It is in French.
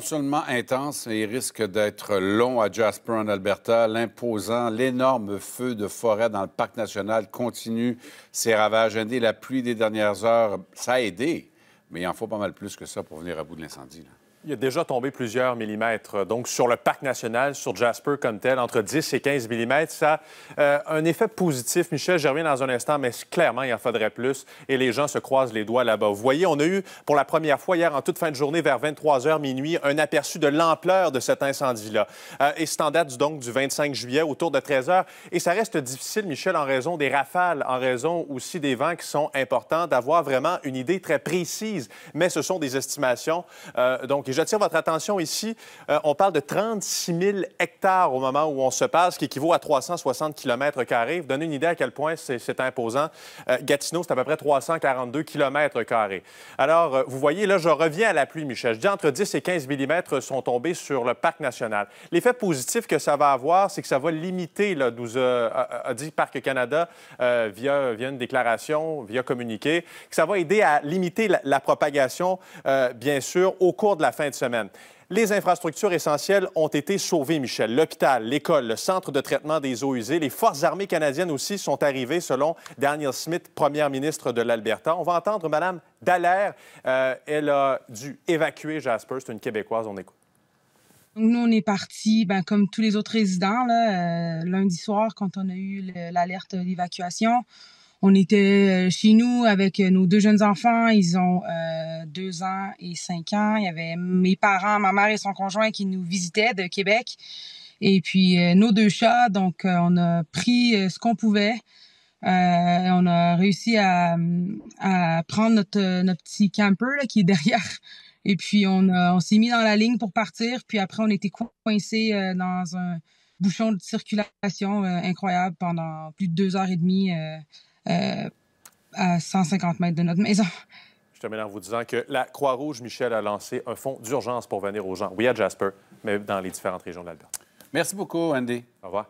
Non seulement intense, il risque d'être long à Jasper en Alberta. L'imposant, l'énorme feu de forêt dans le parc national continue ses ravages. indé la pluie des dernières heures, ça a aidé, mais il en faut pas mal plus que ça pour venir à bout de l'incendie. Il a déjà tombé plusieurs millimètres. Euh, donc, sur le parc national, sur Jasper comme tel, entre 10 et 15 millimètres, ça a euh, un effet positif. Michel, je reviens dans un instant, mais clairement, il en faudrait plus. Et les gens se croisent les doigts là-bas. Vous voyez, on a eu pour la première fois hier, en toute fin de journée, vers 23 h, minuit, un aperçu de l'ampleur de cet incendie-là. Euh, et c'est en date donc du 25 juillet, autour de 13 h. Et ça reste difficile, Michel, en raison des rafales, en raison aussi des vents qui sont importants, d'avoir vraiment une idée très précise. Mais ce sont des estimations. donc, et j'attire votre attention ici, euh, on parle de 36 000 hectares au moment où on se passe, ce qui équivaut à 360 km. Vous donnez une idée à quel point c'est imposant. Euh, Gatineau, c'est à peu près 342 km. Alors, euh, vous voyez, là, je reviens à la pluie, Michel. Je dis entre 10 et 15 mm sont tombés sur le parc national. L'effet positif que ça va avoir, c'est que ça va limiter, là, nous a, dit Parc Canada via, via une déclaration, via communiqué, que ça va aider à limiter la, la propagation, bien sûr, au cours de la fin de semaine. Les infrastructures essentielles ont été sauvées, Michel. L'hôpital, l'école, le centre de traitement des eaux usées, les forces armées canadiennes aussi sont arrivées, selon Daniel Smith, première ministre de l'Alberta. On va entendre Mme Dallaire. Euh, elle a dû évacuer Jasper. C'est une Québécoise. On écoute. nous, on est parti, ben, comme tous les autres résidents, euh, lundi soir, quand on a eu l'alerte d'évacuation. On était euh, chez nous avec nos deux jeunes enfants. Ils ont deux ans et cinq ans. Il y avait mes parents, ma mère et son conjoint qui nous visitaient de Québec. Et puis euh, nos deux chats, donc euh, on a pris euh, ce qu'on pouvait. on a réussi à, prendre notre, notre petit camper qui est derrière. Et puis on, on s'est mis dans la ligne pour partir. Puis après, on était coincés dans un bouchon de circulation incroyable pendant plus de deux heures et demie à 150 mètres de notre maison. Je termine en vous disant que la Croix-Rouge, Michel, a lancé un fonds d'urgence pour venir aux gens, oui, à Jasper, mais dans les différentes régions de l'Alberta. Merci beaucoup, Andy. Au revoir.